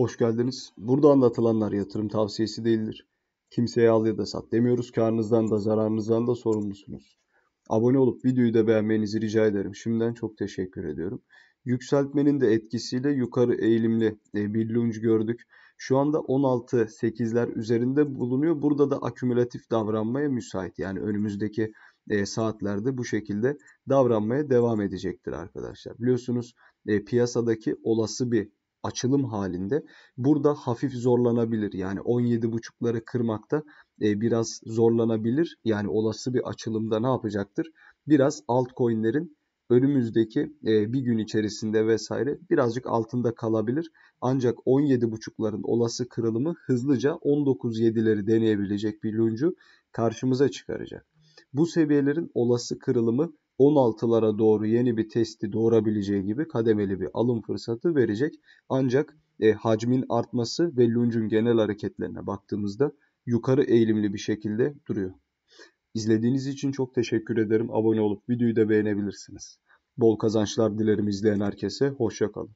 Hoş geldiniz. Burada anlatılanlar yatırım tavsiyesi değildir. Kimseye al ya da sat demiyoruz. Karnınızdan da zararınızdan da sorumlusunuz. Abone olup videoyu da beğenmenizi rica ederim. Şimdiden çok teşekkür ediyorum. Yükseltmenin de etkisiyle yukarı eğilimli e, bir lunge gördük. Şu anda 16.8'ler üzerinde bulunuyor. Burada da akümülatif davranmaya müsait. Yani önümüzdeki e, saatlerde bu şekilde davranmaya devam edecektir arkadaşlar. Biliyorsunuz e, piyasadaki olası bir açılım halinde burada hafif zorlanabilir. Yani 17.5'ları kırmakta e, biraz zorlanabilir. Yani olası bir açılımda ne yapacaktır? Biraz altcoin'lerin önümüzdeki e, bir gün içerisinde vesaire birazcık altında kalabilir. Ancak 17.5'ların olası kırılımı hızlıca 19.7'leri deneyebilecek bir luncu karşımıza çıkaracak. Bu seviyelerin olası kırılımı 16'lara doğru yeni bir testi doğurabileceği gibi kademeli bir alım fırsatı verecek. Ancak e, hacmin artması ve Lunge'un genel hareketlerine baktığımızda yukarı eğilimli bir şekilde duruyor. İzlediğiniz için çok teşekkür ederim. Abone olup videoyu da beğenebilirsiniz. Bol kazançlar dilerim izleyen herkese. Hoşçakalın.